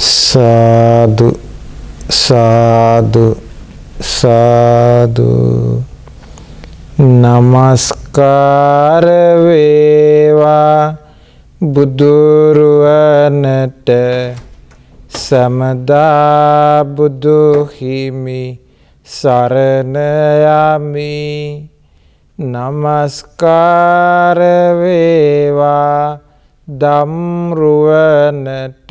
සාදු සාදු සාදු නමස්කාර වේවා බුදුරුවනට සමදා බුදු හිමි සරණ යමි නමස්කාර වේවා ධම්රුවනට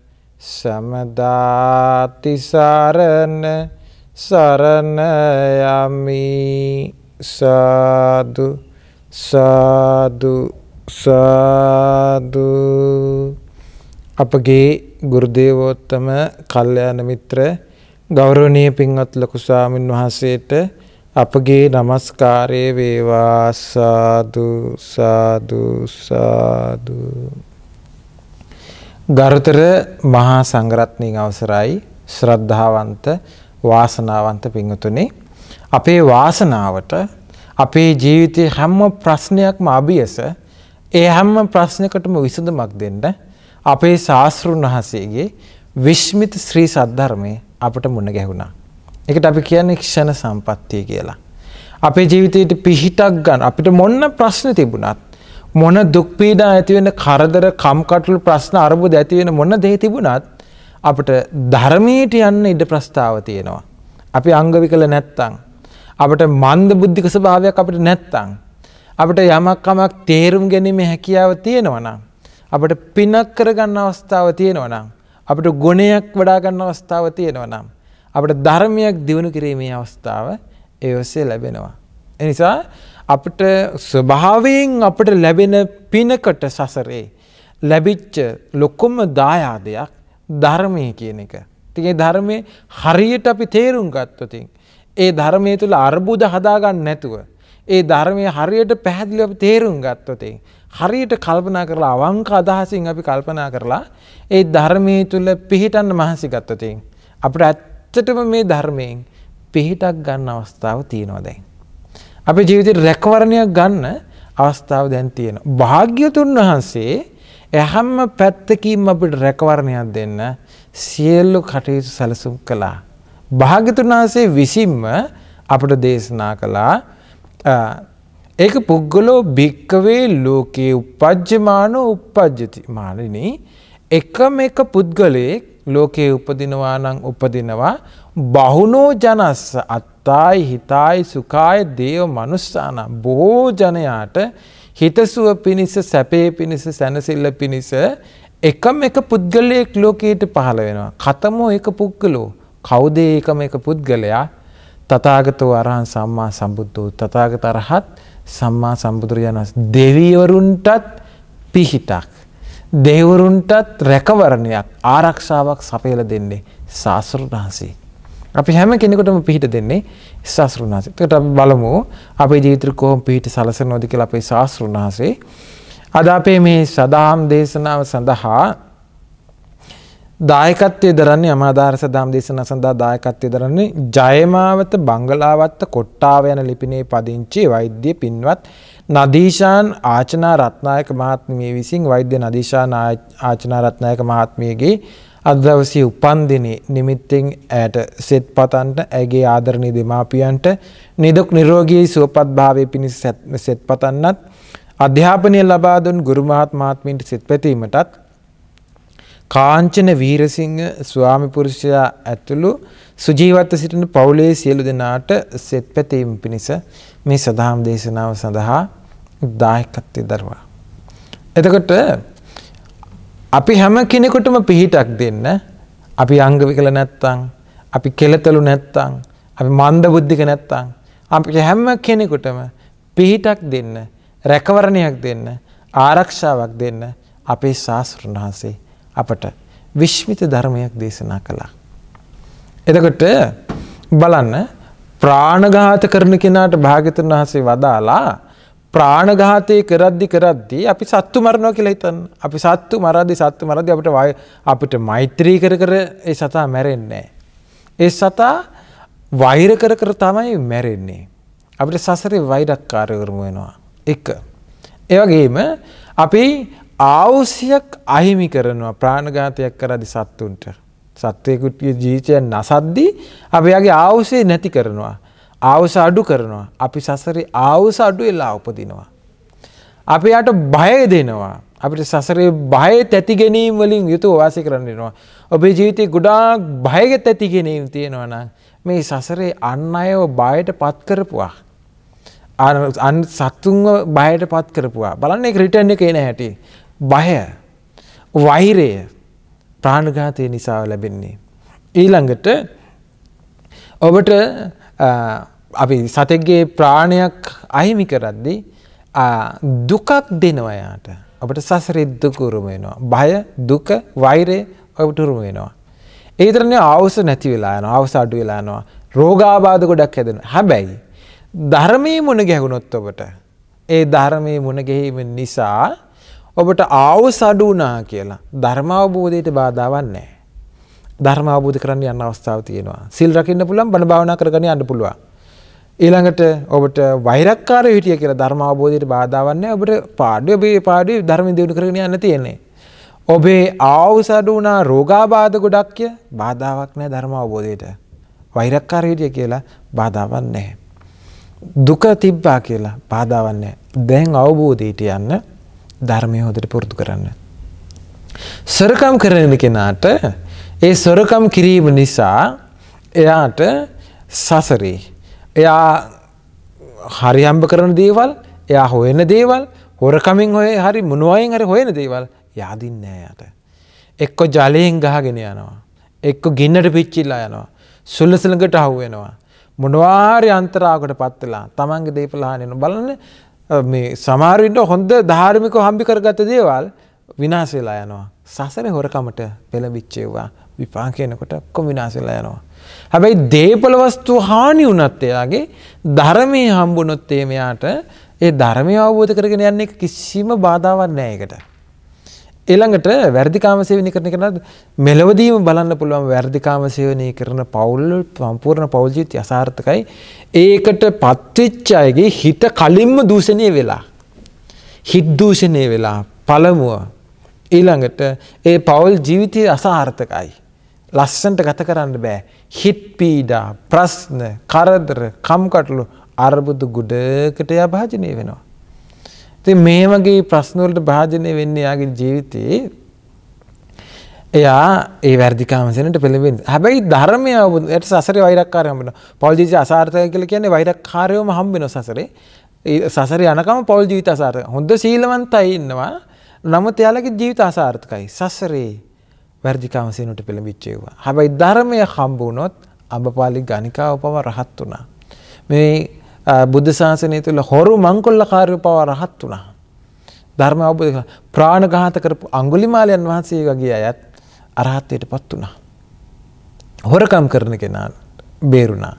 සමදාති සරණ සරණ යමි සාදු සාදු සාදු අපගේ ගුරුදේවෝත්තම කල්යාණ මිත්‍ර ගෞරවනීය පින්වත් ලොකු ස්වාමින් වහන්සේට අපගේ নমස්කාරය වේවා සාදු සාදු සාදු ගරුතර මහා සංඝරත්නයේ අවසරයි ශ්‍රද්ධාවන්ත වාසනාවන්ත පින්වතුනි අපේ වාසනාවට අපේ ජීවිතේ හැම ප්‍රශ්නයක්ම අභියස ඒ හැම ප්‍රශ්නයකටම විසඳුමක් දෙන්න අපේ ශාස්ත්‍රුන් වහන්සේගේ විශ්මිත ශ්‍රී සද්ධර්මයේ අපට මුණ ගැහුණා. ඒකට අපි කියන්නේ ක්ෂණ සම්පත්තිය කියලා. අපේ ජීවිතේට පිහිටක් ගන්න අපිට මොන ප්‍රශ්න තිබුණත් මොන දුක් පීඩා ඇති වෙන කරදර කම්කටොළු ප්‍රශ්න අරබුද ඇති වෙන මොන දේ තිබුණත් අපිට ධර්මයට යන්න ඉඩ ප්‍රස්තාව තියෙනවා. අපි අංගවිකල නැත්තම් අපිට මන්ද බුද්ධික ස්වභාවයක් අපිට නැත්තම් අපිට යමක් කමක් තේරුම් ගැනීමේ හැකියාව තියෙනවා නම් අපිට පිනක් කරගන්න අවස්ථාව තියෙනවා නම් අපිට ගුණයක් වඩා ගන්න අවස්ථාව තියෙනවා නම් අපිට ධර්මයක් දිනු කිරීමේ අවස්ථාව ඒ ඔස්සේ ලැබෙනවා. ඒ නිසා අපට ස්වභාවයෙන් අපට ලැබෙන පිනකට සසරේ ලැබිච්ච ලොකුම දායාදයක් ධර්මය කියන එක. තිගේ ධර්මය හරියට අපි තේරුම් ගත්තතින්. ඒ ධර්මය තුළ අර්බුද හදාගන්න නැතුව. ඒ ධර්මය හරියට පැහැදිලි අපි තේරුම් ගත්තතින්. හරියට කල්පනා කරලා අවංක අදහසින් අපි කල්පනා කරලා ඒ ධර්මය තුළ පිහිටන්න මහසි ගත්තතින්. අපට ඇත්තටම මේ ධර්මයෙන් පිහිටක් ගන්න අවස්ථාව තියෙනවා දැන්. අපේ ජීවිතේ රැකවරණයක් ගන්න අවස්ථාව දැන් තියෙනවා. භාග්‍යතුන් වහන්සේ හැම පැත්තකින්ම අපිට රැකවරණයක් දෙන්න සියලු කටයුතු සැලසුම් කළා. භාග්‍යතුන් වහන්සේ විසින්ම අපට දේශනා කළා ඒක පුද්ගලෝ භික්කවේ ලෝකයේ උපජ්ජමානෝ උපජ්ජති මානිනී එකම එක පුද්ගලයෙක් ලෝකයේ උපදිනවා නම් උපදිනවා බහුනෝ ජනස්ස අත් අත්තායි හිතායි සුකාය දේව මනුස්සාන බොහෝ ජනයාට හිතසුව පිණිස සැපේ පිණිස සැනසිල්ල පිණිස එකම එක පුද්ගලයෙක් ලෝකයට පහළ වෙනවා. කතමෝ එක පුද්ගලෝ කවුදේ එකම එක පුද්ගලයා තථාගතෝ අරහං සම්මා සම්බුද්ධෝ තථාගත අරහත් සම්මා සම්බුදුරජාණන් වහන්සේ දෙවිවරුන්ටත් පිහිටක් දෙවිවරුන්ටත් රැකවරණයක් ආරක්ෂාවක් සපයලා දෙන්නේ සාසෘණ වහන්සේ අපි හැම කෙනෙකුටම පිහිට දෙන්නේ ශාස්ත්‍රුන් වහන්සේ. එතකොට අපි බලමු අපේ ජීවිතේ කොහොම පිහිට සලසනවද කියලා අපේ ශාස්ත්‍රුන් වහන්සේ. අද අපේ මේ සදාම් දේශනාව සඳහා දායකත්වයේ දරන්නේ අමාදාර සදාම් දේශනාව සඳහා දායකත්වයේ දරන්නේ ජයමාවත බංගලාවත්ත කොට්ටාව යන ලිපිනේ පදිංචි වෛද්‍ය පින්වත් නදීෂාන් ආචනා රත්නායක මහත්මිය විසින් වෛද්‍ය නදීෂාන් ආචනා රත්නායක මහත්මියගේ අද දවසේ උපන්දිනේ නිමිත්තෙන් ඇයට සෙත් පතන්ට ඇගේ ආදරණීය දෙමාපියන්ට නිදුක් නිරෝගී සුවපත් භාවයේ පිණිස සෙත් පතන්නත් අධ්‍යාපනය ලබා දුන් ගුරු මහත් මහත්මින්ට සෙත් පැතීමටත් කාංචන වීරසිංහ ස්වාමි පුරුෂයා ඇතුළු සුජීවත්ව සිටින පවුලේ සියලු දෙනාට සෙත් පැතීම පිණිස මේ සදාම් දේශනාව සඳහා දායකත්වය දරවා. එතකොට අපි හැම කෙනෙකුටම පිහිටක් දෙන්න අපි අංගවිකල නැත්තං අපි කෙලතලු නැත්තං අපි මන්ද බුද්ධික නැත්තං අපි හැම කෙනෙකුටම පිහිටක් දෙන්න රැකවරණයක් දෙන්න ආරක්ෂාවක් දෙන්න අපේ ශාස්තෘන් වහන්සේ අපට විශ්මිත ධර්මයක් දේශනා කළා. එතකොට බලන්න ප්‍රාණඝාත කරන කෙනාට භාගතුන් වහන්සේ වදාලා ප්‍රාණඝාතය කරද්දි කරද්දී අපි සත්තු මරණවා කියලා හිතන්න. අපි සත්තු මරද්දි සත්තු මරද්දි අපිට අපිට මෛත්‍රී කර කර ඒ සතා මැරෙන්නේ ඒ සතා වෛර කර කර තමයි මැරෙන්නේ. අපිට සසරේ වෛරක්කාරවරම වෙනවා. එක. ඒ වගේම අපි ආවුසියක් අහිමි කරනවා ප්‍රාණඝාතයක් කරදි සත්තුන්ට. සත්වයකුටගේ ජීවිතය නසද්දී අපයාගේ ආවුසේ නැති කරනවා. ආවස අඩු කරනවා. අපි සසරේ ආවස අඩු වෙලා උපදිනවා. අපි යට බය දෙනවා. අපිට සසරේ බය තැති ගැනීම් වලින් යුතුව වාසය කරන්න වෙනවා. ඔබේ ජීවිතේ ගොඩාක් බයක තැති ගැනීම් තියෙනවා නම් මේ සසරේ අන් අයව බයට පත් කරපුවා. අන් සතුන්ව බයට පත් කරපුවා. බලන්න ඒක රිටර්න් එක එන හැටි. බය, වෛරය ප්‍රාණඝාතය නිසා ලැබෙන්නේ. ඊළඟට ඔබට අපි සතෙක්ගේ ප්‍රාණයක් අහිමි කරද්දි දුකක් දෙනවා යාට. අපට සසරේ දුක උරුම වෙනවා. බය, දුක, වෛරය අපට උරුම වෙනවා. ඒ විතරනේ ආවස නැති වෙලා යනවා. ආවස අඩු වෙලා යනවා. රෝගාබාධ ගොඩක් හැදෙනවා. හැබැයි ධර්මයේ මුණ ගැහුණොත් ඔබට ඒ ධර්මයේ මුණ ගැහිම නිසා ඔබට ආවස අඩු වුණා කියලා ධර්ම අවබෝධයට බාධාවක් නැහැ. ධර්ම අවබෝධ කරන්න යන්න අවස්ථාවක් තියෙනවා. සිල් රකින්න පුළුවන්, බණ භාවනා කරගෙන යන්න පුළුවන්. ඊළඟට ඔබට වෛරක්කාර හිටිය කියලා ධර්ම අවබෝධයට බාධාවන්නේ ඔබට පාඩුව ඔබේ පාඩුවේ ධර්ම දියුණු කරගෙන යන්න තියෙන්නේ. ඔබේ ආවුස අඩු වුණා රෝගාබාධ ගොඩක්ය බාධාවක් නැහැ ධර්ම අවබෝධයට. වෛරක්කාර හිටිය කියලා බාධාවක් නැහැ. දුක තිබ්බා කියලා බාධාවක් නැහැ. දැන් අවබෝධයට යන්න ධර්මය හොදට පුරුදු කරන්න. සොරකම් කරන කෙනාට ඒ සොරකම් කිරීම නිසා එයාට සසරේ එයා හරිහම්බ කරන දේවල් එයා හොයන දේවල් හොරකමින් හොය හරි මුණුවයින් හරි හොයන දේවල් යදින්නෑයට. එක්කො ජලයෙන් ගහගෙන යනවා. එක්ක ගින්නට පිච්චිල්ලා යනවා. සුල්ලසලඟට හුවෙනවා. මොනවාරි අන්තරාවට පත්වෙලා තමන්ගේ දේපලහානයන බලන සමාරවිට හොඳ ධාර්මික හම්බි කරගත දේවල් විනාසවෙලා යනවා. සසර හොරකමට පෙළබිච්චේවා විපාකයනකොට කොම් විනාසවෙලා යනවා. හැබැයි දේපල වස්තු හානි වුණත් එයාගේ ධර්මයේ හම්බුනොත් ඒ මෙයාට ඒ ධර්මය අවබෝධ කරගෙන යන්න එක කිසිම බාධාවක් නෑ ඒකට. ඊළඟට වැඩිකාම සේවනය කරන කෙනාට මෙලවදීම බලන්න පුළුවන් වැඩිකාම සේවනය කරන පෞල් සම්පූර්ණ පෞල් ජීවිතය අසාර්ථකයි. ඒකට පත්වෙච්ච අයගේ හිත කලින්ම දූෂණය වෙලා. හිත දූෂණය වෙලා පළමුව ඊළඟට ඒ පෞල් ජීවිතය අසාර්ථකයි. ලස්සන්ට ගත කරන්න බෑ. හිත් පීඩා ප්‍රශ්න කරදර කම්කටලු අර්බුදු ගුඩකට එයා භාජනය වෙනවා. ඉතින් මේ වගේ ප්‍රශ්නවලට භාජනය වෙන්නේ යාගේ ජීවිතේ එයා ඒ වැරදිකාමසනට පෙළබෙන හැබැයි ධර්මය ට සසර වෛරක්කාරය හම්බෙන පොල්ජීජ අසාර්ථය කියල කියන්නේ වෛරක්කාරයෝම හම්බෙන සසරේ සසර යනකම පොල් ජීවිත අසාර්ය හොඳ සීලවන්තයි ඉන්නවා නමුත් එයාලගේ ජීවිත අසාර්ථකයි සසරේ වැරදිකාම සිනුට පෙළඹිච්චේවා. හැබැයි ධර්මය හම්බුනොත් අඹපාලි ගණිකාව පව රහත් වුණා. මේ බුද්ධ ශාසනය තුළ හොරු මංකොල්ල කාර්ය පව රහත් වුණා. ධර්ම අවබෝධ කරලා ප්‍රාණඝාත කරපු අඟුලිමාලයන් වහන්සේ වගේ අයත් අරහත්ත්වයට පත් වුණා. හොරකම් කරන කෙනා බේරුණා.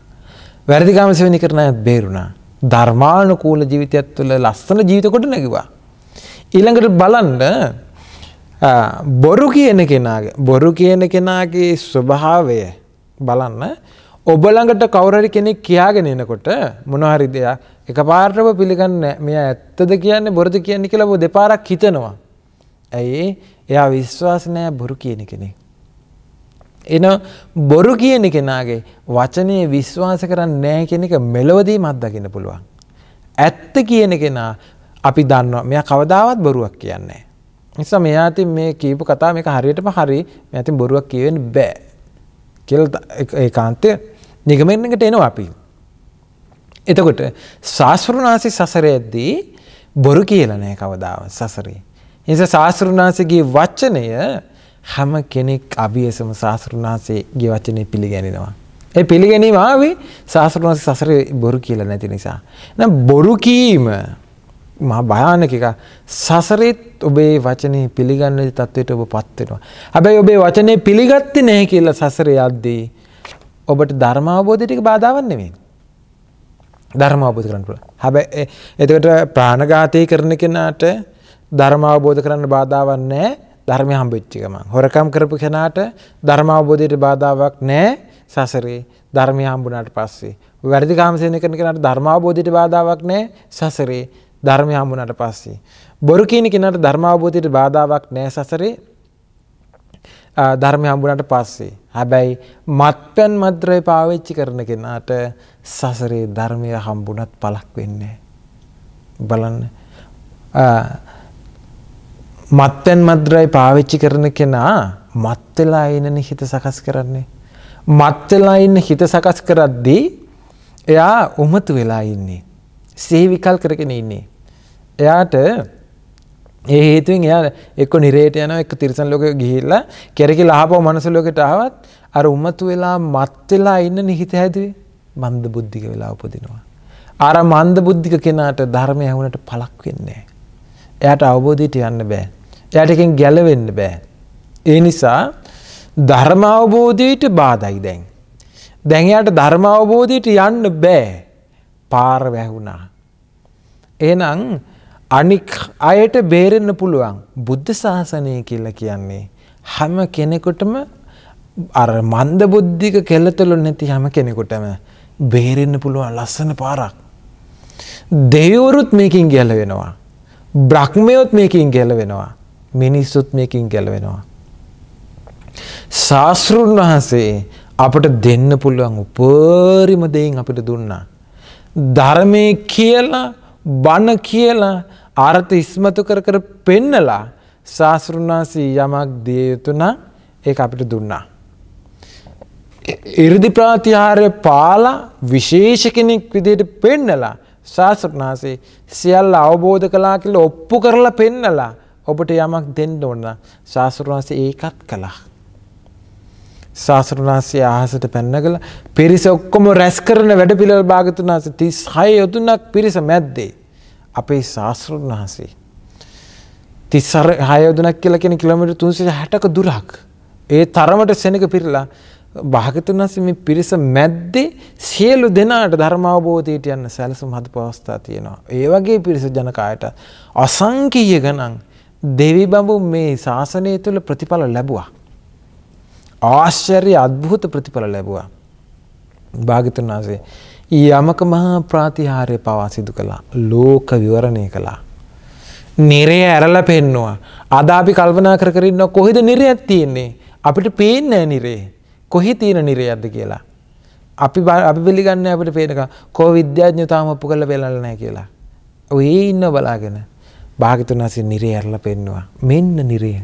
වැරදිකාම සෙවණි කරන අය බේරුණා. ධර්මානුකූල ජීවිතයක් තුළ ලස්සන ජීවිත ගොඩ නැගුවා. ඊළඟට බලන්න බොරු කියන කෙනාගේ බොරු කියන කෙනාගේ ස්වභාවය බලන්න ඔබලඟට කවුරරි කෙනෙක් කියාගෙන එනකොට මොනහරි දෙයක් එක පාර්ටව පිළිගන්න මෙය ඇත්තද කියන්නේ බොරද කියන්නේ කියලා ඔබ දෙපාරක් හිතනවා. ඇයි එයා විශ්වාස නැහැ බොරු කියන කෙනෙක්. එන බොරු කියන කෙනාගේ වචනය විශ්වාස කරන්න නෑ කෙනෙක මෙලොවදීම අත්දකින්න පුළුවන්. ඇත්ත කියන කෙනා අපි දන්නවා මෙයා කවදාවත් බොරුවක් කියන්නේ. නිසා මෙයා ඉතින් මේ කියපු කතාව මේක හරියටම හරි මෙයා ඉතින් බොරුවක් කියවෙන්න බෑ කියලා ඒකාන්තය නිගමනයකට එනවා අපි. එතකොට සාස්ෘණාසි සසරයේදී බොරු කියලා නෑ කවදාවත් සසරේ. ඒ නිසා සාස්ෘණාසිගේ වචනය හැම කෙනෙක් අභියසම සාස්ෘණාසිගේ වචනේ පිළිගැනෙනවා. ඒ පිළිගැනීම ආවේ සාස්ෘණාසි සසරේ බොරු කියලා නැති නිසා. නම් බොරු කීම මහා භයානක එක. සසරෙත් ඔබේ වචනේ පිළිගන්න තත්වයට ඔබපත් වෙනවා. හැබැයි ඔබේ වචනේ පිළිගත්තේ නැහැ කියලා සසරේ යද්දී ඔබට ධර්ම අවබෝධයට ඒක බාධාවක් නෙමෙයි. ධර්ම අවබෝධ කරන්න පුළුවන්. හැබැයි එතකොට ප්‍රාණඝාතය කරන කෙනාට ධර්ම අවබෝධ කරන්න බාධාවක් නැහැ. ධර්මය හම්බෙච්ච ගමන්. හොරකම් කරපු කෙනාට ධර්ම අවබෝධයට බාධාවක් නැහැ. සසරේ ධර්මය හම්බුණාට පස්සේ. වැරදි කාමසේවනය කරන කෙනාට ධර්ම අවබෝධයට බාධාවක් නැහැ. සසරේ ධර්මය හම්බුනට පස්සේ. බොරු කියන කෙනාට ධර්මාවබෝධයට බාධාවක් නෑ සසරේ ධර්මය හම්බුනට පස්සේ. හැබැයි මත්පැන් මද්‍රය පාවිච්චි කරන කෙනාට සසරේ ධර්මය හම්බුනත් පලක් වෙන්නේ. බලන්න මත්පැන් මද්‍රයි පාවිච්චි කරන කෙනා මත්වෙලා එනන හිත සකස් කරන්නේ. මත්වෙලා ඉන්න හිත සකස් කරද්දී එයා උමතු වෙලා ඉන්නේ. සේවිකල් කරගෙන ඉන්නේ. එයාට ඒ හේතුවෙන් එයා එක්ක නිරේට යනවා එක්ක තිරිසන් ලෝකෙ ගිහිල්ලා කෙරකිලා ආපහු මනුස්ස ලෝකෙට ආවත් අර උමතු වෙලා මත් වෙලා ඉන්න නිහිත හැදුවේ මන්ද බුද්ධික වෙලා උපදිනවා. අර මන්ද බුද්ධික කෙනාට ධර්මය ඇහුනට පළක් වෙන්නේ නැහැ. එයාට අවබෝධයට යන්න බෑ. එයාට එකෙන් ගැලවෙන්න බෑ. ඒ නිසා ධර්ම අවබෝධයට බාධයි දැන්. දැන් එයාට ධර්ම අවබෝධයට යන්න බෑ. පාර වැහුණා. එහෙනම් අනික් අයට බේරෙන්න පුළුවන් බුද්ධ ශාසනය කියලා කියන්නේ හැම කෙනෙකුටම අර මන්ද බුද්ධික කෙලතොළු නැති හැම කෙනෙකුටම බේරෙන්න පුළුවන් ලස්සන පාරක්. දෙවරුත් මේකින් ගැල වෙනවා. බ්‍රහ්මයොත් මේකින් ගැල වෙනවා. මිනිස්සුත් මේකින් ගැලවෙනවා. ශාස්තෘන් වහන්සේ අපට දෙන්න පුළුවන් උපරිම දෙයින් අපිට දුන්නා. ධර්මය කියලා බණ කියලා අර්ථ ඉස්මතු කර කර පෙන්නලා ශාස්තෘන්වාසී යමක් දිය යුතුනා ඒ අපිට දුන්නා. ඉරදි ප්‍රාතිහාරය පාලා විශේෂ කෙනෙක් විදියට පෙන්නලා ශාස්ත්‍රනාසේ සියල්ල අවබෝධ කලා කියල ඔප්පු කරලා පෙන්නලා ඔබට යමක් දෙන්න ඕන්න ශාස්තෘනාසේ ඒකත් කළා. ශාස්තෘනාසේ අහසට පැන්න කළ පිරිස ඔක්කොම රැස් කරන වැඩ පිළල් භාගතුනාස තිස් හය යොතුනක් පිරිස මැද්දේ. අපේ ශාස්තෘන් වහන්සේ. තිස්සර හයෝදනක් කියල කෙන කිලමිට තුන්සේ හැටක දුරක්. ඒ තරමට සෙනක පිරිලා භාගතුන් වහන්සේ මේ පිරිස මැද්දේ සියලු දෙනාට ධර්මාවබෝධයට යන්න සැලසුම් හද පවස්ථා තියෙනවා. ඒ වගේ පිරිස ජනකායට අසංකීය ගණන් දෙවි බඹු මේ ශාසනය තුළ ප්‍රතිඵල ලැබුවා. ආශ්චර්ය අද්භූත ප්‍රතිඵල ලැබුවා. භාගතුන් වහන්සේ යමක මහා ප්‍රාතිහාරය පවා සිදු කළා ලෝක විවරණය කළා. නිරය ඇරල පෙන්නවා. අදාපි කල්පනා කර කරන්න කොහෙද නිරයක් තියෙන්නේ. අපිට පේන්නෑ නිරේ. කොහි තියෙන නිරයක්ද කියලා. අපි අපි පිළිගන්න අපට පේනක කෝ විද්‍යාඥ තාමප්පු කළ පෙලල්නෑ කියලා. ඔයේ ඉන්න බලාගෙන භාගිතුනාසි නිරේ ඇරල පෙන්නවා. මෙන්න නිරේ.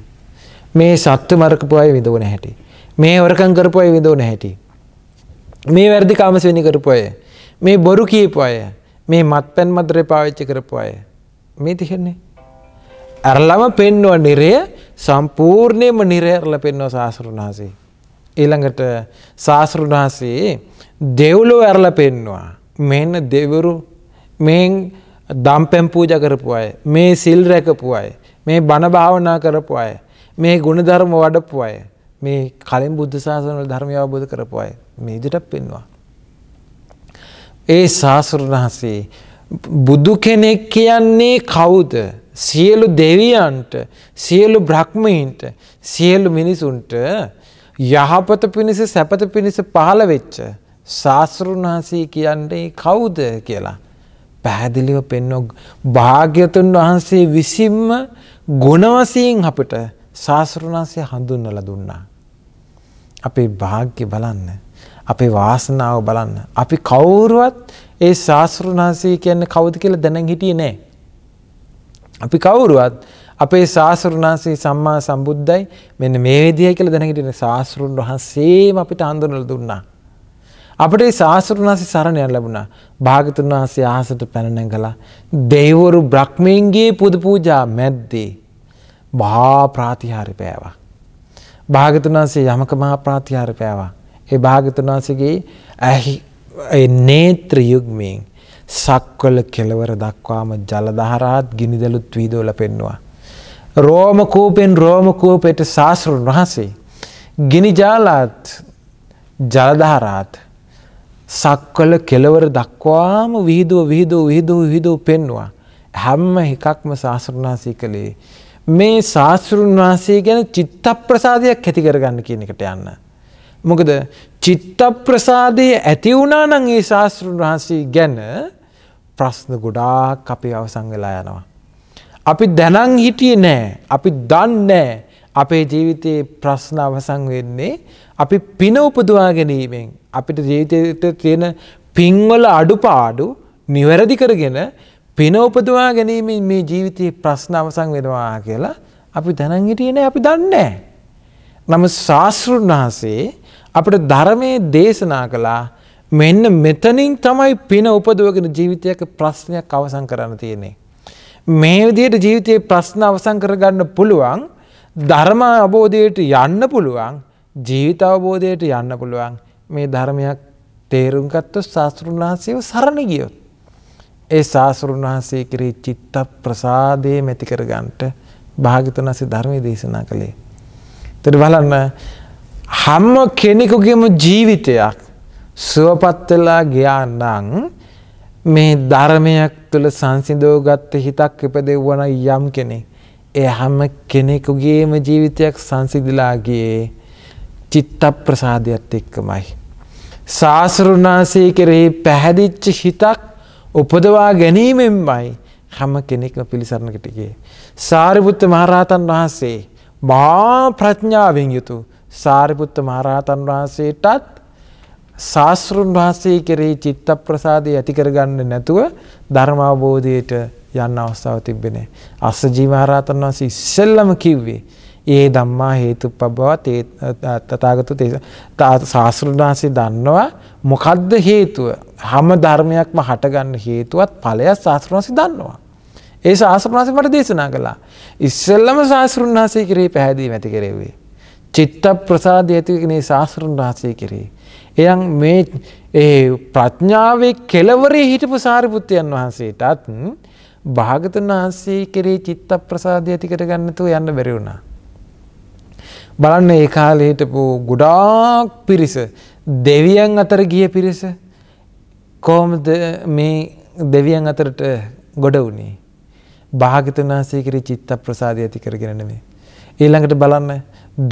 මේ සත්තු මරකපු අය විඳවන හැටි. මේ වරකං කරපු අය විඳවන හැටි. මේ වැරදි කාමසවෙනි කරපු අය. මේ බොරු කියපු අය මේ මත්පැන් මදරය පාවිච්චි කරපු අය මේ තිහෙන්නේ. ඇරලම පෙන්නුව නිරය සම්පූර්ණයම නිරේරල පෙන්ව ශාසරුන් වහසේ. ඊළඟට ශාසරුන් වහසේ දෙව්ලෝ ඇරල පෙන්නවා. මෙන්න දෙවරු මෙන් දම්පැම් පූජ කරපු අය මේ සිල් රැකපු අය මේ බණ භාවනා කරපු අය මේ ගුණධර්ම වඩපු අය මේ කලින් බුද්ධ ශාසනවල ධර්මය අවබෝධ කරපු අය මේ ඉදිරියට පෙන්වනවා ඒ ශාසුරන් වහන්සේ බුදු කෙනෙක් කියන්නේ කවුද? සියලු දෙවියන්ට, සියලු බ්‍රහ්මීන්ට, සියලු මිනිසුන්ට යහපත පිණිස සැපත පිණිස පහළ වෙච්ච ශාස්ත්‍රුන් වහන්සේ කියන්නේ කවුද කියලා පැහැදිලිව පෙන්වෝ භාග්‍යතුන් වහන්සේ විසින්ම ගුණ වශයෙන් අපිට ශාස්ත්‍රුන් වහන්සේ හඳුන්වලා දුන්නා. අපේ භාග්‍ය බලන්න. අපේ වාසනාව බලන්න. අපි කවුරුවත් ඒ ශාස්ෘණන්සී කියන්න කවුද කියලා දැන හිටිය නෑ. අපි කවුරුවත් අපේ ශාසෘණන්සේ සම්මා සම්බුද්ධයි මෙන්න මේ විදිය කියලා දැනහිටින ශාස්ෘන් වහන්සේම අපිට අඳුනල දුන්නා. අපට ඒ ශාස්ෘණන්සේ සරණයක් ලැබුණා. භාගතුන් වහන්සේ ආහසට පැනනගලා දෙවරු බ්‍රහ්මීන්ගේ පුද පූජා මැද්දේ භා ප්‍රාතිහාරි පෑවා. භාගතුන් වහන්සේ යමක මහා ප්‍රාතිහාරි පෑවා. ඒ භාගතුන් වහන්සේගේ ඒ නේත්‍ර යුග්මයෙන් සක්වල කෙලවර දක්වාම ජල දහරහත් ගිනිදළුත් වීදෝලා පෙන්නවා. රෝම කූපෙන් රෝම කූපයට සාස්ෘන් වහන්සේ ගිනි ජාලාත් ජල දහරහත් සක්වල කෙලවර දක්වාම විහිදුව විහිදුව විහිදුව විහිදුව පෙන්නවා. හැම එකක්ම සාස්ෘන් වහන්සේ කළේ මේ ශාස්තෘන් වහන්සේ ගැන චිත්ත ප්‍රසාදයක් ඇති කරගන්න කියන එකට යන්න. මොකද චිත්ත ප්‍රසාදය ඇති වුණා නම් ඒ ශාස්තෘන් වහන්සේ ගැන ප්‍රශ්න ගොඩාක් අපේ අවසන් වෙලා යනවා. අපි දැනන් හිටියේ නෑ අපි දන්නේ අපේ ජීවිතයේ ප්‍රශ්න අවසන් වෙන්නේ අපි පින උපදවා ගැනීමෙන් අපිට ජීවිතයට තියෙන පින්වල අඩුපාඩු නිවැරදි කරගෙන පින උපදවා ගැනීමෙන් මේ ජීවිතයේ ප්‍රශ්න අවසන් වෙනවා කියලා අපි දැනන් හිටියේ නෑ අපි දන්නේ නෑ. නම ශාස්ත්‍රුන් වහන්සේ අපට ධර්මයේ දේශනා කළා මෙන්න මෙතනින් තමයි පින උපදවගෙන ජීවිතයක ප්‍රශ්නයක් අවසන් කරන්න තියෙන්නේ. මේ විදිහට ජීවිතයේ ප්‍රශ්න අවසන් කරගන්න පුළුවන් ධර්ම අවබෝධයට යන්න පුළුවන් ජීවිත අවබෝධයට යන්න පුළුවන් මේ ධර්මයක් තේරුම් ගත්තොත් ශාස්ත්‍රුන් වහන්සේව සරණ ගියොත් ඒ ශාස්ත්‍රුන් වහන්සේ කෙරෙහි චිත්ත ප්‍රසාදේ මෙති කරගන්නට භාග්‍යතුන් වහන්සේ ධර්මයේ දේශනා කළේ. ඒතර බලන්න හැම කෙනෙකුගේම ජීවිතයක් සුවපත් වෙලා ගියා නම් මේ ධර්මයක් තුළ සංසිඳවගත්ත හිතක් ඉපදෙවන යම් කෙනෙක් ඒ හැම කෙනෙකුගේම ජීවිතයක් සංසිඳලා ගියේ චිත්ත ප්‍රසාදයට එක්කමයි. සාසරුණාසී කෙරෙහි පැහැදිච්ච හිතක් උපදවා ගැනීමෙන්මයි හැම කෙනෙක්ම පිළිසරණකට ගියේ. සාරිපුත්ත මහරහතන් වහන්සේ මා ප්‍රඥාවෙන් යුතු සාරිපුත්ත මහරහතන් වහන්සේටත් ශාස්තෘන් වහන්සේ කෙරෙහි චිත්ත ප්‍රසාදය ඇතිකරගන්න නැතුව ධර්මාවබෝධයට යන්න අවස්ථාව තිබෙනේ. අස්සජී මහරහතන් වහන්සේ ඉස්සෙල්ලම කිව්වේ ඒ ධම්මා හේතුප්පබවත් ඒ තථාගත ශාස්තෘන් වහන්සේ දන්නවා මොකද්ද හේතුව? හැම ධර්මයක්ම හටගන්න හේතුවත් ඵලය ශාස්තෘන් වහන්සේ දන්නවා. ඒ ශාස්තෘන් වහන්සේ මට දේශනා කළා. ඉස්සෙල්ලම ශාස්තෘන් වහන්සේ කෙරෙහි පැහැදීම ඇති කෙරෙව්වේ. චිත්ත ප්‍රසාද ඇතිකනේ ශාස්තෘන් වහසය කරේ. එයන් මේ ප්‍රඥාවේ කෙලවරේ හිටපු සාරිපුත්්‍යයන් වහන්සේටත් භාගතන් වහන්සේ කරේ චිත්ත ප්‍රසාධය ඇතිකට ගන්නතු යන්න බැරිවුණා. බලන්න ඒ කාලෙහිටපු ගුඩාක් පිරිස දෙවියන් අතර ගිය පිරිස කෝමද මේ දෙවියන් අතරට ගොඩ වුණේ. භාගතන් වහන්සේ කරේ චිත්ත ප්‍රසාධය ඇති කරගෙනනමේ. ඊළඟට බලන්න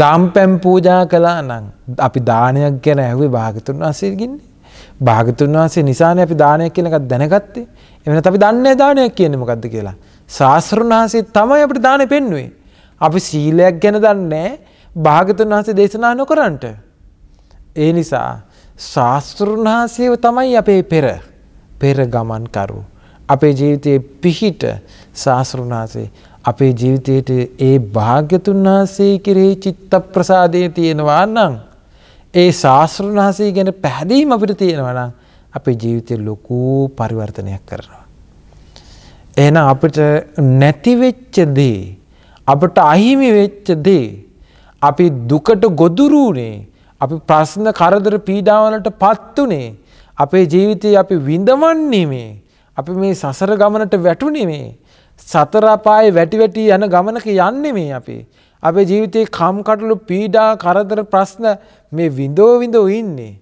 දම්පැම් පූජා කලා නම් අපි දානයක් ගැන ඇහුවේ භාගතුන් වහන්සේගින්නේ භාගතුන් වහන්සේ නිසාන අපි දානයක් කියන එකත් දැනගත්තේ එමන අපි දන්න දානයක් කියන්නේ මොකක්ද කියලා ශාස්තෘන් වහන්සේ තමයි අපට දාන පෙන්නුවේ අපි සීලයක් ගැන දන්නේ භාගතුන් වහන්සේ දේශනා නොකරන්ට ඒ නිසා ශාස්තෘන් වහන්සේව තමයි අපේ පෙර පෙර ගමන්කරු අපේ ජීවිතයේ පිහිට ශාස්තෘන් වහන්සේ අපේ ජීවිතයට ඒ භාග්‍යතුන් වහන්සේ කෙරෙහි චිත්ත ප්‍රසාදය තියෙනවා නම් ඒ ශාස්ත්‍රණ වහන්සේ ගැන පැහැදීම අපිට තියෙනවා නම් අපේ ජීවිතේ ලොකු පරිවර්තනයක් කරනවා. එහෙනම් අපිට නැති වෙච්ච දේ අපට අහිමි වෙච්ච දේ අපි දුකට ගොදුරුනේ අපි ප්‍රශ්න කරදර පීඩාවලට පත්තුනේ අපේ ජීවිතේ අපි විඳවන්නේ මේ අපි මේ සසර ගමනට වැටුනේ මේ සතර අපායේ වැටි වැටි යන ගමනක යන්නේ මේ අපි. අපේ ජීවිතේ කම්කටොළු පීඩා කරදර ප්‍රශ්න මේ විඳෝ විඳෝ ඉන්නේ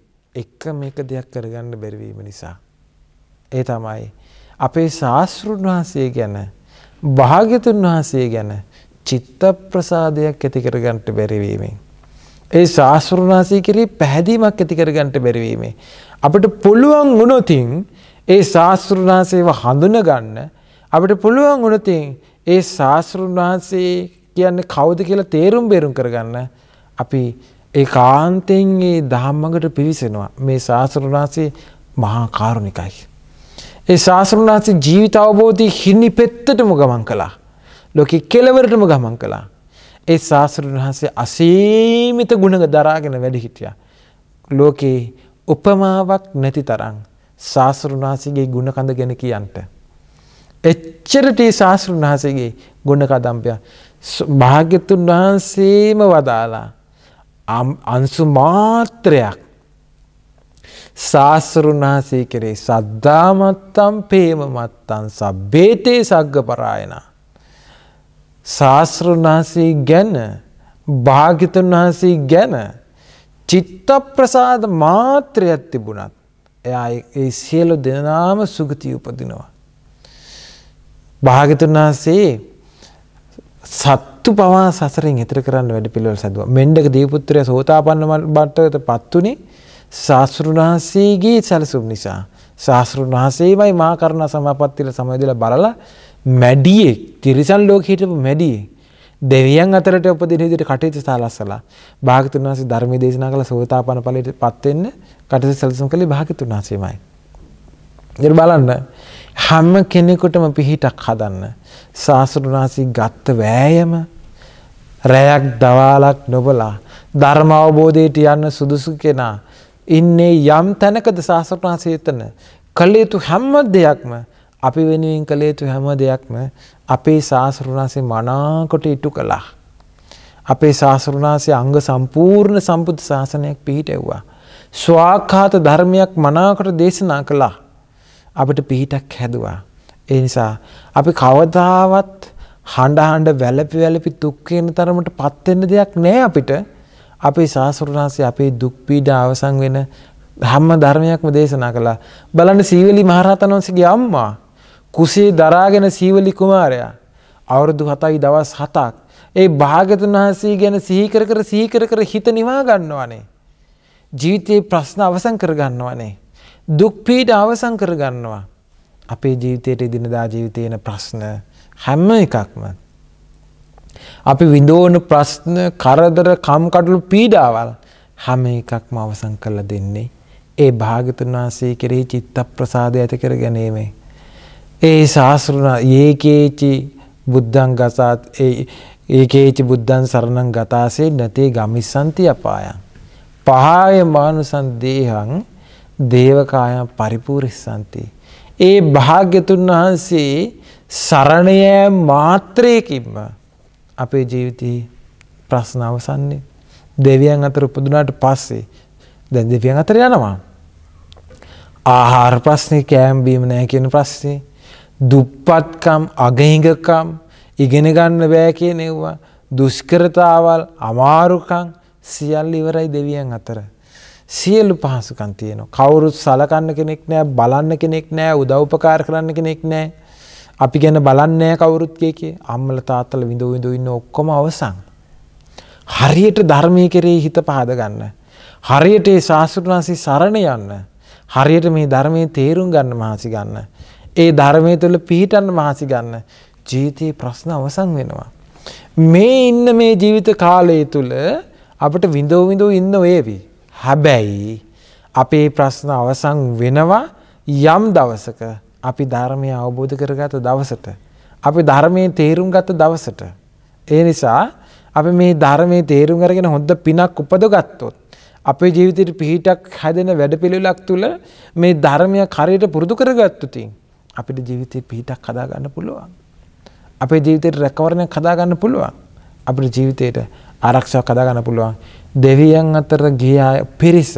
එක මේක දෙයක් කරගන්න බැරි වීම නිසා. ඒ තමයි අපේ ශාස්ත්‍රුන් වහන්සේ ගැන භාග්‍යතුන් වහන්සේ ගැන චිත්ත ප්‍රසාදයක් ඇති කරගන්නට බැරි වීමෙන් ඒ ශාස්ත්‍රුන් වහන්සේ කෙරෙහි පැහැදීමක් ඇති කරගන්නට බැරි වීමෙන් අපිට පුළුවන් වුණොතින් ඒ ශාස්ත්‍රුන් වහන්සේව හඳුනා ගන්න අපිට පුළුවන් වුණතින් ඒ ශාස්තෘන් වහන්සේ කියන්නේ කවුද කියලා තේරුම් බේරුම් කරගන්න අපි ඒ කාන්තෙන් ඒ දහම්මඟට පිවිසෙනවා මේ ශාස්තෘන් වහන්සේ මහා කාරුණිකයි. ඒ ශාස්තෘන් වහන්සේ ජීවිත අවබෝධය හිනි පෙත්තටම ගමන් කළා. ලොකෙ කෙලවරටම ගමන් කළා. ඒ ශාස්තෘන් වහන්සේ අසීමිත ගුණක දරාගෙන වැඩි හිටියා. ලෝකේ උපමාවක් නැති තරම් ශාස්තෘන් වහන්සේගේ ගුණ කඳ ගැන කියන්ට. එච්චරටී ශාස්තෘන් වහසේගේ ගොඩ කදම්පයක් භාග්‍යතුන් වහන්සේම වදාලා අන්සු මාත්‍රයක් ශාස්තෘන් වහසේ කෙරේ සද්ධාමත්තම් පේම මත්තන් සබ්බේතේ සග්ග පරායන. ශාස්තෘන් වහසේ ගැන භාගිතුන් වහන්සේ ගැන චිත්ත ප්‍රසාද මාත්‍රයක් තිබුණත් එයා ඒ සියලු දෙනාම සුගතිය උපදිනවා. භාගතුන් වහන්සේ සත්තු පවා සසරෙන් එතර කරන්න වැඩ පිළිවෙල සැදුවා. මෙණ්ඩක දීපුත්‍රය සෝතාපන්න බට්ටට පත්තුනේ ශාස්ත්‍රුන් වහන්සේගේ සැලසුම් නිසා. ශාස්ත්‍රුන් වහන්සේමයි මා කරුණා සමාපත්තිල සමවැදලා බලලා මැඩියෙක් තිරිසන් ලෝකෙ හිටපු මැඩියෙක් දෙවියන් අතරට උපදින විදිහට කටයුතු සලස්සලා භාගතුන් වහන්සේ ධර්මයේ දේශනා කළ සෝතාපන්න ඵලයට පත් වෙන්න කටයුතු සැලසුම් කළේ භාගතුන් වහන්සේමයි. ඉතින් බලන්න හැම කෙනෙකුටම පිහිටක් හදන්න සාසුරුනාසි ගත්ත වෑයම රැයක් දවාලක් නොබලා ධර්ම අවබෝධයට යන්න සුදුසු කෙනා ඉන්නේ යම් තැනකද සාසුරුනාසි එතන කළ යුතු හැම දෙයක්ම අපි වෙනුවෙන් කළ යුතු හැම දෙයක්ම අපේ සාසුරුනාසි මනාකොට ඉටු කළා. අපේ සාසුරුනාසේ අංග සම්පූර්ණ සම්බුද්ධ ශාසනයක් පිහිටෙව්වා. ස්වාකාත ධර්මයක් මනාකොට දේශනා කළා. අපිට පිහිටක් හැදුවා. ඒ නිසා අපි කවදාවත් හඬ හඬ වැළපි වැළපි දුක් වෙන තරමට පත් වෙන්න දෙයක් නැහැ අපිට. අපේ සාසුරුනාසී අපේ දුක් පීඩා අවසන් වෙන හැම ධර්මයක්ම දේශනා කළා. බලන්න සීවලි මහරහතන් වහන්සේගේ අම්මා කුසේ දරාගෙන සීවලි කුමාරයා අවුරුදු 7යි දවස් 7ක් ඒ භාගතුන් වහන්සේ ගැන සිහි කර කර සිහි කර කර හිත නිවා ගන්නවනේ. ජීවිතේ ප්‍රශ්න අවසන් කර ගන්නවනේ. දුක්පීට අවසං කරගන්නවා. අපේ ජීවිතයට එදිනදා ජීවිතයන ප්‍රශ්න හැම්ම එකක්ම. අපි විඳෝන ප්‍රශ්න කරදර කම්කටලු පීඩාවල් හැම එකක්ම අවසං කරල දෙන්නේ. ඒ භාගතුන් වහන්සේ කෙරෙහි චිත්ත ප්‍රසාධ ඇත කර ගැනීමේ. ඒ ශාස්ෘණ ඒකේචි බුද්ධන් ගසාත් ඒකේචි බුද්ධන් සරණන් ගතාසේ නැතේ ගමිස්සන්ති අපායන්. පහාය මානුසන් දේහන් දේවකායම් පරිපූර්ණසන්ති. ඒ භාග්‍යතුන් වහන්සේ සරණය මාත්‍රයකින්ම අපේ ජීවිතේ ප්‍රශ්න අවසන්නේ. දෙවියන් අතර උපදුනාට පස්සේ දැන් දෙවියන් අතර යනවා. ආහාර ප්‍රශ්නේ කෑම් බීම නැහැ කියන ප්‍රශ්නේ, දුප්පත්කම්, අගහිඟකම්, ඉගෙන ගන්න බෑ කියන ඒවා, දුෂ්කරතාවල්, අමාරුකම් සියල්ල ඉවරයි දෙවියන් අතර. සියලු පහසුකම් තියෙනවා. කවුරුත් සලකන්න කෙනෙක් නෑ, බලන්න කෙනෙක් නෑ, උදව්පකාර කරන්න කෙනෙක් නෑ. අපි ගැන බලන්නේ නෑ කවුරුත් කේකේ. අම්මල තාත්තල විඳ විඳ ඉන්න ඔක්කොම අවසන්. හරියට ධර්මයේ කෙරෙහි හිත පහද ගන්න. හරියට ඒ ශාස්ත්‍රඥාන්සි සරණ යන්න. හරියට මේ ධර්මයේ තේරුම් ගන්න මහසි ගන්න. ඒ ධර්මයේ තුල පිහිටන්න මහසි ගන්න. ජීවිතේ ප්‍රශ්න අවසන් වෙනවා. මේ ඉන්න මේ ජීවිත කාලය තුල අපිට විඳෝ විඳෝ ඉන්න වේවි. හැබැයි අපේ ප්‍රශ්න අවසන් වෙනවා යම් දවසක අපි ධර්මය අවබෝධ කරගත දවසට. අපි ධර්මයේ තේරුම් ගත දවසට. ඒ නිසා අපි මේ ධර්මයේ තේරුම් අරගෙන හොඳ පිනක් උපද ගත්තොත්. අපේ ජීවිතයට පිහිටක් හැදෙන වැඩපිළිවෙලක් තුළ මේ ධර්මය කරයට පුරුදු කරගත්තුතින්. අපිට ජීවිතය පිහිටක් හදාගන්න පුළුවන්. අපේ ජීවිතයට රැකවරණයක් හදාගන්න පුළුවන්. අපිට ජීවිතයට ආරක්ෂාවක් හදාගන්න පුළුවන්. දෙවියන් අතර ගිය පිරිස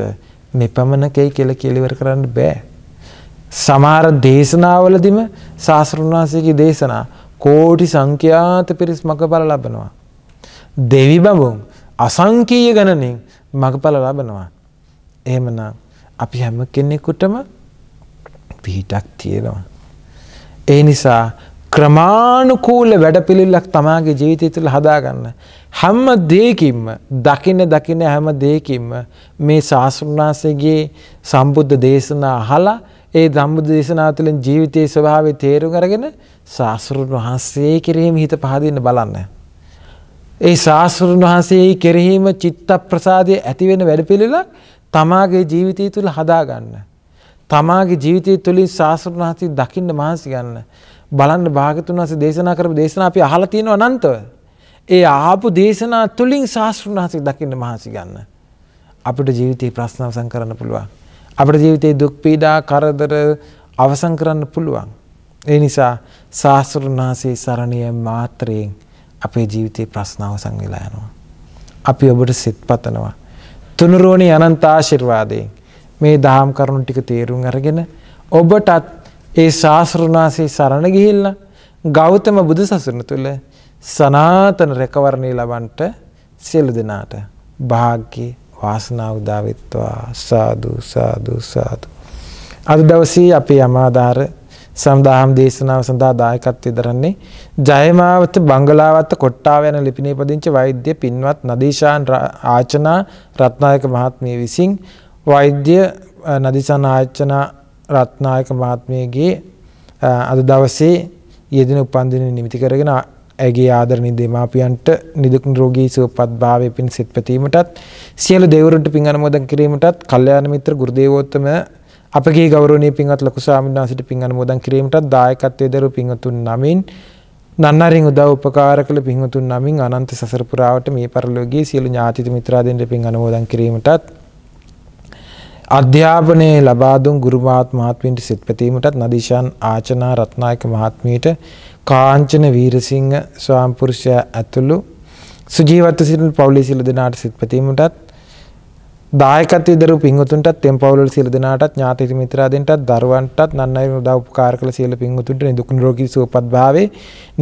මේ පමණකයි කියලා කෙලිවර කරන්න බෑ. සමහර දේශනාවලදීම ශාස්ත්‍රුන් වහන්සේගේ දේශනා කෝටි සංඛ්‍යාත පිරිස් මගඵල ලබනවා. දෙවි බඹුන් අසංකීය ගණනින් මගඵල ලබනවා. එහෙමනම් අපි හැම කෙනෙකුටම පිහිටක් තියෙනවා. ඒ නිසා ක්‍රමානුකූල වැඩපිළිල්ලක් තමාගේ ජීවිතය තුළ හදාගන්න. හැම දෙයකින්ම දකින දකින හැම දෙයකින්ම මේ ශාස්ෘණාසගේ සම්බුද්ධ දේශනා අහලා ඒ ධම්බුද්ධ දේශනා තුළින් ජීවිතයේ ස්වභාවය තේරුම් අරගෙන ශාස්ෘන් වහන්සේ කිරීම හිත පහදින්න බලන්න. ඒ ශාස්ෘන් වහන්සේ කෙරෙහිම චිත්ත ප්‍රසාදය ඇතිවෙන වැඩපිළිලක් තමාගේ ජීවිතය තුළ හදාගන්න. තමාගේ ජීවිතය තුළින් ශාස්ෘන් වහන්සේ දකින්න මහන්සි ගන්න. බලන්න භාගතුන් වහන්සේ දේශනා කරපු දේශනා අපි අහලා තියෙනවා අනන්තව. ඒ ආපු දේශනා තුලින් ශාස්ත්‍රුන් වහන්සේ දකින්න මහන්සි ගන්න. අපිට ජීවිතේ ප්‍රශ්න අවසන් කරන්න පුළුවන්. අපිට ජීවිතේ දුක් පීඩා කරදර අවසන් කරන්න පුළුවන්. ඒ නිසා ශාස්ත්‍රුන් වහන්සේ සරණිය මාත්‍රයෙන් අපේ ජීවිතේ ප්‍රශ්න අවසන් වෙලා යනවා. අපි ඔබට සිත් පතනවා. තුනුරුවනි අනන්ත ආශිර්වාදයෙන් මේ දහම් කරුණු ටික තේරුම් අරගෙන ඔබටත් ඒ ශාස්ෘනාසේ සරණ ගිහිල්ලා ගෞතම බුදු සසුන තුළ සනාතන රැකවරණය ලබන්ට සියලු දෙනාට භාග්‍ය වාසනාව උදාවෙත්වා සාදු සාදු සාදු අද දවසේ අපේ අමාදාර සම්දාහම් දේශනාව සඳහා දායකත්වය දරන්නේ ජයමාවත බංගලාවත්ත කොට්ටාව යන ලිපිනේ පදිංචි වෛද්‍ය පින්වත් නදීෂාන් ආචනා රත්නායක මහත්මිය විසින් වෛද්‍ය නදීෂාන් ආචනා රත්නායක මහත්මියගේ අද දවසේ ඊදින උපන්දින නිමිති කරගෙන ඇගේ ආදරණීය දෙමාපියන්ට නිදුක් නිරෝගී සුවපත් භාවය පිණිස සිත්පැතීමටත් සියලු දෙවිවරුන්ට පින් අනුමෝදන් කිරීමටත් කල්යාණ මිත්‍ර ගුරු දේවෝත්තම අපගේ ගෞරවනීය පින්වත් ලොකු ස්වාමීන් වහන්සේට පින් අනුමෝදන් කිරීමටත් දායකත්වයේ දරු පින්වතුන් නමින් නන්නරින් උදව් උපකාර කළ පින්වතුන් නමින් අනන්ත සසර පුරාවට මේ පරිලෝකයේ සියලු ඥාති මිත්‍රාදීන්ට පින් අනුමෝදන් කිරීමටත් අධ්‍යාපනය ලබා දුන් ගුරුමාත් මහත්මියන්ට සිත් පැතීමටත් නදීෂාන් ආචනා රත්නායක මහත්මියට කාංචන වීරසිංහ ස්වාම්පුරුෂයා ඇතුළු සුජීවත්ව සිටින පවුලේ සියලු දෙනාට සිත් පැතීමටත් දායකත්වයේ දරු පින්වතුන්ටත් තෙම්පවුලවල සියලු දෙනාටත් ඥාති මිත්‍රාදීන්ටත් දරුවන්ටත් නන්නයි උදව් උපකාර කළ සියලු පින්වතුන්ට නිදුක් නිරෝගී සුවපත් භාවයේ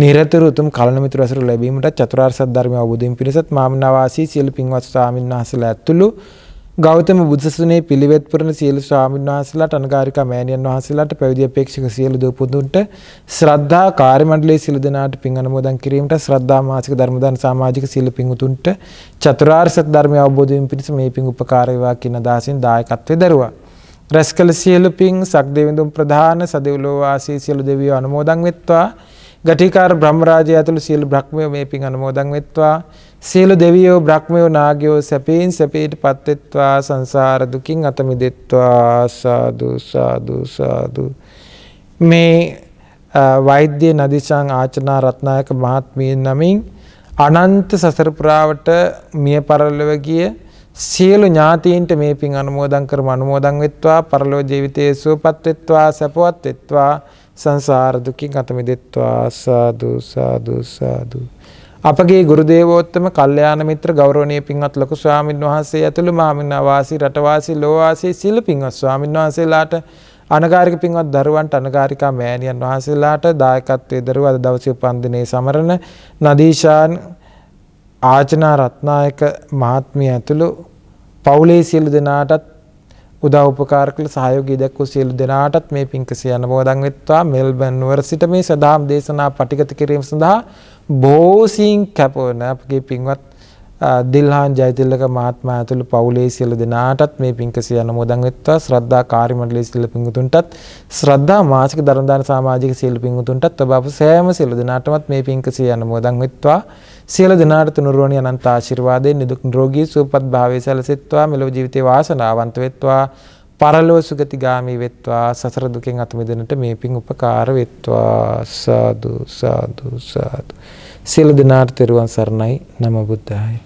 නිරතුරු උතුම් කලණ මිතුරු ඇසුර ලැබීමට චතුරාර්ය සත්‍ය ධර්මය අවබෝධයෙන් පිණිසත් මාමනාවාසී සියලු පින්වත් ස්වාමින්වහන්සේලා ඇතුළු ගෞතම බුදුසසුනේ පිළිවෙත් පුරන සියලු ස්වාමීන් වහන්සේලාට අනුගාരികා මෑණියන් වහන්සේලාට පැවිදි අපේක්ෂක සියලු දූ පුතුන්ට ශ්‍රද්ධා කාර්ය මණ්ඩලයේ සියලු දෙනාට පින් අනුමෝදන් කිරීමට ශ්‍රද්ධා මාසික ධර්ම දාන සමාජික සියලු පින් උතුන්ට චතුරාර්ය සත්‍ය ධර්මය අවබෝධ වීම පිණිස මේ පින් උපකාර වේවා කියන අදහසින් දායකත්වයේ දරුවා රැස්කල සියලු පින් සක්දේවිඳුන් ප්‍රධාන සදෙව්ලෝ වාසී සියලු දෙවියෝ අනුමෝදන් වෙත්වා ගටිකාර බ්‍රහ්මරාජය ඇතුළු සියලු බ්‍රහ්මයෝ මේ පින් අනුමෝදන් වෙත්වා සියලු දෙවියෝ බ්‍රහ්මයෝ නාගයෝ සැපයෙන් සැපයට පත්වෙත්වා සංසාර දුකින් අත මිදෙත්වා සාදු සාදු සාදු මේ වෛද්‍ය නදිසං ආචනා රත්නායක මහත්මියන් නමින් අනන්ත සසර පුරාවට මිය පරලොව ගිය සියලු ඥාතීන්ට මේ පින් අනුමෝදන් කරමු අනුමෝදන් වෙත්වා පරලොව ජීවිතයේ සුවපත් වෙත්වා සැපවත් වෙත්වා සංසාර දුකින් අත මිදෙත්වා සාදු සාදු සාදු අපගේ ගුරු දේවෝත්තම කල්යාණ මිත්‍ර ගෞරවනීය පින්වත් ලොකු ස්වාමින් වහන්සේ ඇතුළු මහමිනා වාසී රටවාසී ලෝවාසී සියලු පින්වත් ස්වාමින් වහන්සේලාට අනගාരിക පින්වත් දරුවන්ට අනගාരികා මෑණියන් වහන්සේලාට දායකත්වයේ දරුවා අද දවසේ උපන් දිනේ සමරන නදීෂාන් ආචනා රත්නායක මහත්මිය ඇතුළු පවුලේ සියලු දෙනාටත් උදව් උපකාර කළ සහයෝගය දක්වූ සියලු දෙනාටත් මේ පින්කසිය අනුමෝදන් වෙත්වා මෙල්බන් නුවර සිට මේ සදාම් දේශනා පටිගත කිරීම සඳහා බෝසීන් කැපවන අපගේ පින්වත් දිල්හාන් ජයතිලක මහත්මයා ඇතුළු පවුලේ සියලු දෙනාටත් මේ පින්කසිය අනුමෝදන් වෙත්වා ශ්‍රද්ධා කාර්ය මණ්ඩලයේ සියලු පින්තුන්ටත් ශ්‍රද්ධා මාසික දරණදාන සමාජික සියලු පින්තුන්ටත් ඔබ අප සෑම සියලු දෙනාටමත් මේ පින්කසිය අනුමෝදන් වෙත්වා සියලු දෙනාට තුනුරුවනි අනන්ත ආශිර්වාදයෙන් නිදුක් නිරෝගී සුවපත් භාවය සැලසෙත්වා මෙලොව ජීවිතේ වාසනාවන්ත වෙත්වා පරලෝ සුගතිගාමී වෙත්වා සසර දුකෙන් අත මිදෙන්නට මේ පිං උපකාර වෙත්වා සාදු සාදු සාදු සියලු දෙනාට තෙරුවන් සරණයි නම බුද්ධායි